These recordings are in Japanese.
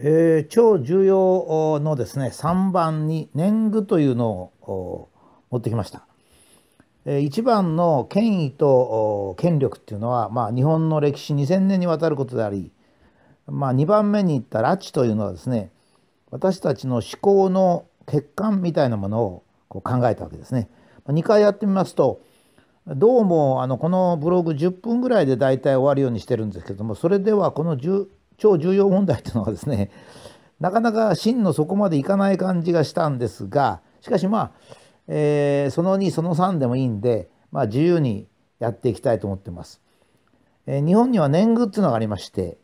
えー、超重要のですね3番に年貢というのを持ってきました。一番の権威と権力っていうのは、まあ、日本の歴史2,000年にわたることであり、まあ、2番目に言った拉致というのはですね私たちの思考の欠陥みたいなものをこう考えたわけですね。2回やってみますとどうもあのこのブログ10分ぐらいで大体終わるようにしてるんですけどもそれではこの10超重要問題というのはですねなかなか真の底までいかない感じがしたんですがしかしまあ、えー、その2その3でもいいんで、まあ、自由にやっていきたいと思ってます。えー、日本には年貢っていうのがありまして、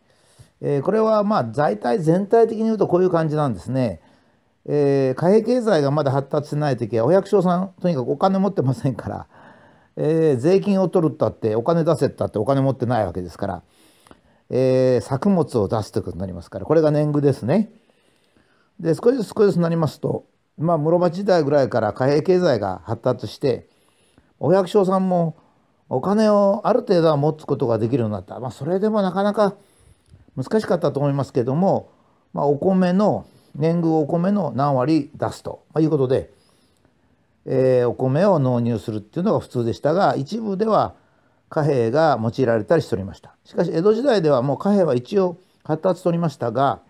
えー、これはまあ在体全体的に言うとこういう感じなんですね。えー、貨幣経済がまだ発達してない時はお百姓さんとにかくお金持ってませんから、えー、税金を取るったってお金出せったってお金持ってないわけですから。えー、作物を出すということになりますからこれが年貢ですね。で少しずつ少しずつになりますと、まあ、室町時代ぐらいから貨幣経済が発達してお百姓さんもお金をある程度は持つことができるようになった、まあ、それでもなかなか難しかったと思いますけども、まあ、お米の年貢お米の何割出すということで、えー、お米を納入するっていうのが普通でしたが一部では貨幣が用いられたりしておりましたしかし江戸時代ではもう貨幣は一応発達しておりましたが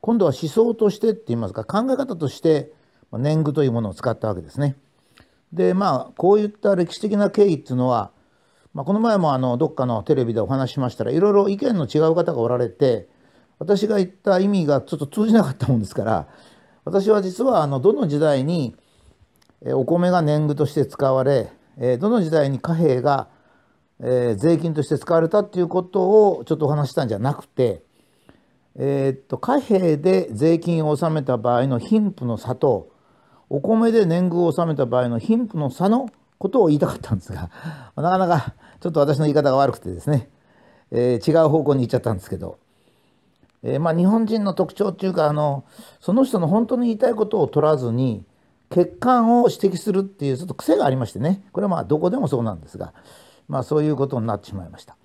今度は思想としてって言いますか考え方として年貢というものを使ったわけですね。でまあこういった歴史的な経緯っていうのは、まあ、この前もあのどっかのテレビでお話しましたらいろいろ意見の違う方がおられて私が言った意味がちょっと通じなかったもんですから私は実はあのどの時代にお米が年貢として使われえどの時代に貨幣が、え税金として使われたっていうことをちょっとお話したんじゃなくて、えっと貨幣で税金を納めた場合の貧富の差とお米で年貢を納めた場合の貧富の差のことを言いたかったんですが なかなかちょっと私の言い方が悪くてですね、えー、違う方向に行っちゃったんですけど、えー、まあ日本人の特徴っていうかあのその人の本当に言いたいことを取らずに欠陥を指摘するっていうちょっと癖がありましてねこれはまあどこでもそうなんですが、まあ、そういうことになってしまいました。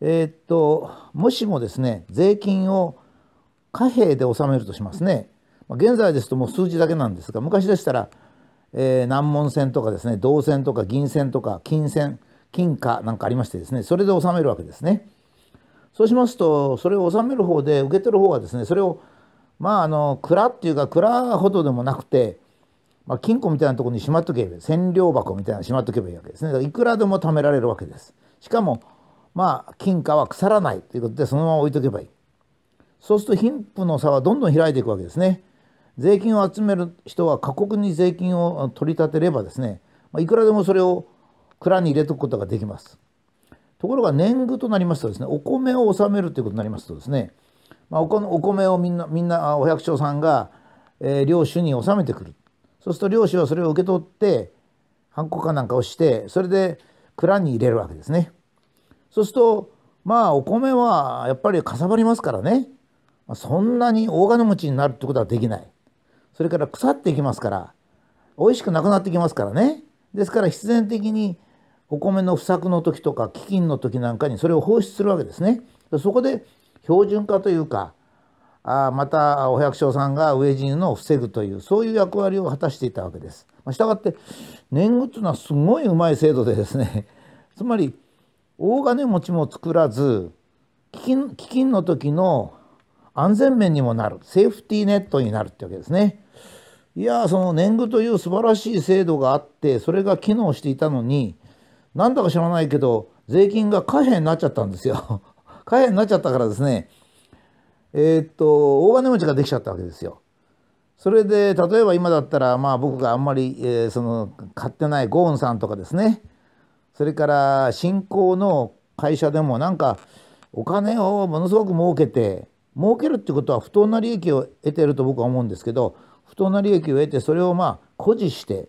えー、っともしもですね税金を貨幣で納めるとしますね、ま現在ですともう数字だけなんですが昔でしたら、えー、難問銭とかですね銅線とか銀線とか金銭金貨なんかありましてですねそれで納めるわけですね。そうしますとそれを納める方で受けてる方はですねそれをまああの蔵っていうか蔵ほどでもなくてまあ、金庫みたいなところにしまっとけばいい。千両箱みたいなのしまっとけばいいわけですねだからいくらでも貯められるわけですしかもまあ金貨は腐らないということでそのまま置いとけばいいそうすると貧富の差はどんどん開いていくわけですね税金を集める人は過酷に税金を取り立てればですね、まあ、いくらでもそれを蔵に入れとくことができますところが年貢となりますとですねお米を納めるということになりますとですね、まあ、お米をみんなみんなお百姓さんが、えー、領主に納めてくるそうすると漁師はそれを受け取ってハンコかなんかをしてそれで蔵に入れるわけですね。そうするとまあお米はやっぱりかさばりますからねそんなに大金持ちになるってことはできない。それから腐っていきますから美味しくなくなってきますからね。ですから必然的にお米の不作の時とか飢饉の時なんかにそれを放出するわけですね。そこで標準化というかあまたお百姓さんが飢え死ぬのを防ぐというそういう役割を果たしていたわけです。ましたがって年貢というのはすごいうまい制度でですね つまり大金持ちも作らず飢金の時の安全面にもなるセーフティーネットになるってわけですね。いやその年貢という素晴らしい制度があってそれが機能していたのになんだか知らないけど税金が貨幣になっちゃったんですよ。貨幣になっちゃったからですねえー、っと大金持ちができちゃったわけですよ。それで例えば今だったらまあ僕があんまり、えー、その買ってないゴーンさんとかですねそれから新興の会社でもなんかお金をものすごく儲けて儲けるってことは不当な利益を得てると僕は思うんですけど不当な利益を得てそれをまあ誇示して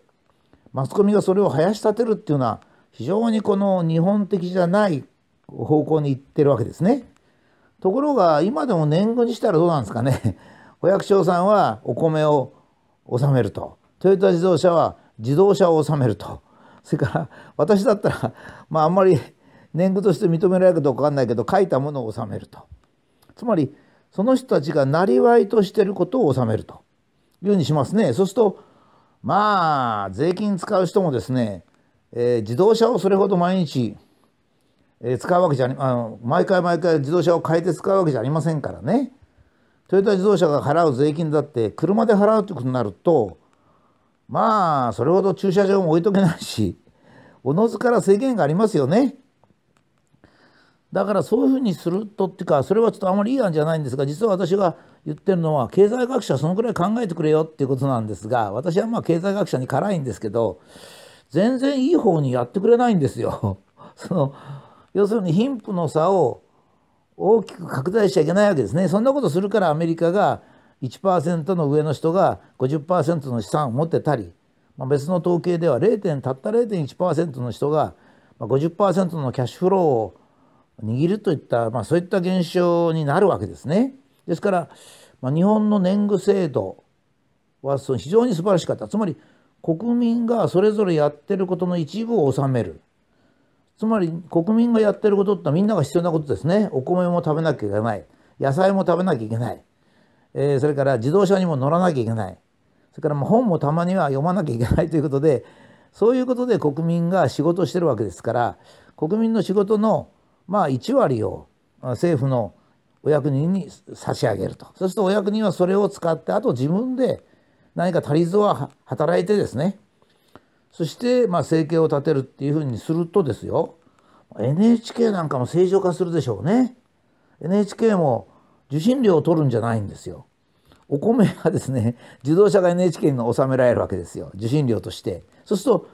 マスコミがそれを生やし立てるっていうのは非常にこの日本的じゃない方向に行ってるわけですね。ところが今でも年貢にしたらどうなんですかね お百姓さんはお米を納めるとトヨタ自動車は自動車を納めるとそれから私だったらまああんまり 年貢として認められるかどうかわかんないけど書いたものを納めるとつまりその人たちがなりわいとしてることを納めるというようにしますねそうするとまあ税金使う人もですね、えー、自動車をそれほど毎日え使うわけじゃあの毎回毎回自動車を変えて使うわけじゃありませんからねトヨタ自動車が払う税金だって車で払うってことになるとまあそれほど駐車場も置いとけないしおのずから制限がありますよね。だからそういうふうにするとっていうかそれはちょっとあまりいい案じゃないんですが実は私が言ってるのは経済学者そのくらい考えてくれよっていうことなんですが私はまあ経済学者に辛いんですけど全然いい方にやってくれないんですよ。その要するに貧富の差を大きく拡大しちゃいけないわけですねそんなことするからアメリカが1%の上の人が50%の資産を持ってたり、まあ、別の統計では0点たった0.1%の人が50%のキャッシュフローを握るといった、まあ、そういった現象になるわけですね。ですから、まあ、日本の年貢制度は非常に素晴らしかったつまり国民がそれぞれやってることの一部を納めるつまり国民がやってることってみんなが必要なことですねお米も食べなきゃいけない野菜も食べなきゃいけない、えー、それから自動車にも乗らなきゃいけないそれからま本もたまには読まなきゃいけないということでそういうことで国民が仕事してるわけですから国民の仕事のまあ1割を政府のお役人に差し上げるとそうするとお役人はそれを使ってあと自分で何か足りずは働いてですねそして、まあ、政権を立てるっていうふうにするとですよ NHK なんかも正常化するでしょうね NHK も受信料を取るんじゃないんですよお米はですね自動車が NHK に納められるわけですよ受信料としてそうすると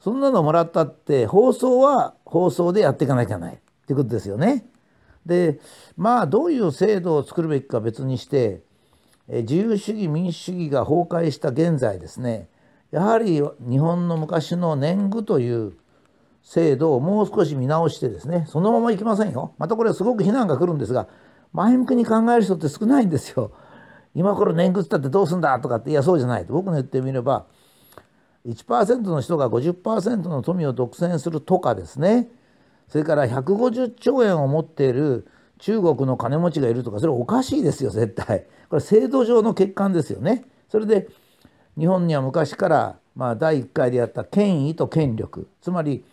そんなのもらったって放送は放送でやっていかなきゃないってことですよねでまあどういう制度を作るべきか別にして自由主義民主主義が崩壊した現在ですねやはり日本の昔の年貢という制度をもう少し見直してですねそのままいきませんよまたこれすごく非難が来るんですが前向きに考える人って少ないんですよ。今頃年貢つったってどうすんだとかっていやそうじゃないと僕の言ってみれば1%の人が50%の富を独占するとかですねそれから150兆円を持っている中国の金持ちがいるとかそれおかしいですよ絶対これ制度上の欠陥ですよねそれで日本には昔から、まあ、第1回でやった権威と権力つまり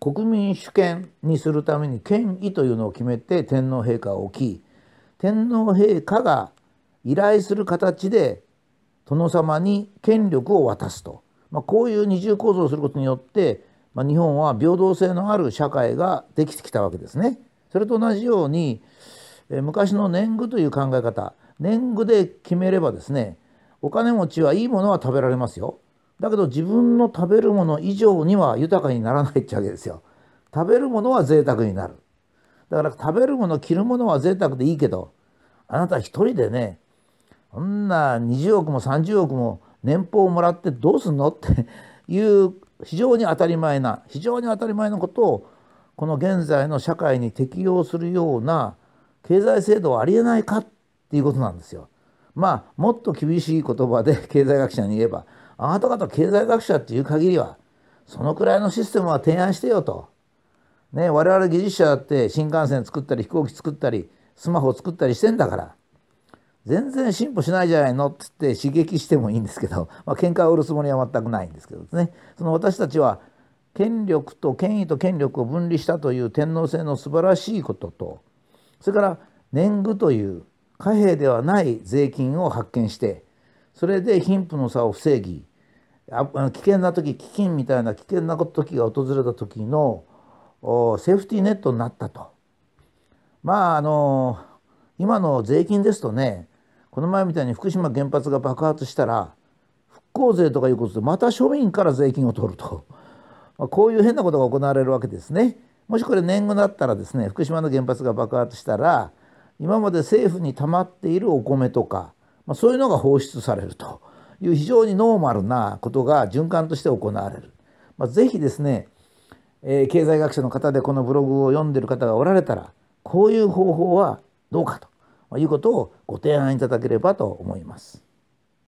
国民主権にするために権威というのを決めて天皇陛下を置き天皇陛下が依頼する形で殿様に権力を渡すと、まあ、こういう二重構造をすることによって、まあ、日本は平等性のある社会ができてきたわけですね。それと同じように昔の年貢という考え方年貢で決めればですねお金持ちはいいものは食べられますよ。だけど自分の食べるもの以上には豊かにならないってわけですよ。食べるものは贅沢になる。だから食べるもの着るものは贅沢でいいけどあなた一人でねそんな20億も30億も年俸をもらってどうすんのっていう非常に当たり前な非常に当たり前のことをこの現在の社会に適用するような経済制度はありえないかっていうことなんですよ。まあもっと厳しい言葉で 経済学者に言えばあなた方経済学者っていう限りはそのくらいのシステムは提案してよと。ね、我々技術者だって新幹線作ったり飛行機作ったりスマホ作ったりしてんだから全然進歩しないじゃないのっ言って刺激してもいいんですけど、まあ喧嘩を売るつもりは全くないんですけどですねその私たちは権力と権威と権力を分離したという天皇制の素晴らしいこととそれから年貢という貨幣ではない税金を発見してそれで貧富の差を防ぎ危険な時飢饉みたいな危険な時が訪れた時のセーフティーネットになったと。まああの今の税金ですとねこの前みたいに福島原発が爆発したら復興税とかいうことでまた庶民から税金を取ると、まあ、こういう変なことが行われるわけですね。もしこれ年貢だったらですね福島の原発が爆発したら今まで政府に溜まっているお米とか、まあ、そういうのが放出されるという非常にノーマルなことが循環として行われる。まあ、ぜひですね、えー、経済学者の方でこのブログを読んでる方がおられたらこういう方法はどうかということをご提案いただければと思います。